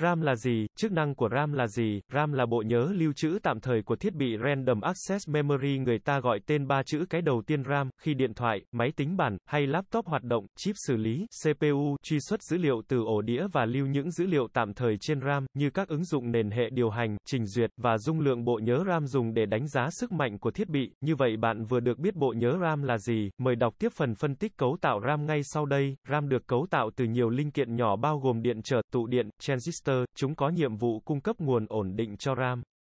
RAM là gì, chức năng của RAM là gì, RAM là bộ nhớ lưu trữ tạm thời của thiết bị Random Access Memory người ta gọi tên ba chữ cái đầu tiên RAM, khi điện thoại, máy tính bản, hay laptop hoạt động, chip xử lý, CPU, truy xuất dữ liệu từ ổ đĩa và lưu những dữ liệu tạm thời trên RAM, như các ứng dụng nền hệ điều hành, trình duyệt, và dung lượng bộ nhớ RAM dùng để đánh giá sức mạnh của thiết bị, như vậy bạn vừa được biết bộ nhớ RAM là gì, mời đọc tiếp phần phân tích cấu tạo RAM ngay sau đây, RAM được cấu tạo từ nhiều linh kiện nhỏ bao gồm điện trở, tụ điện, transistor, chúng có nhiệm vụ cung cấp nguồn ổn định cho RAM.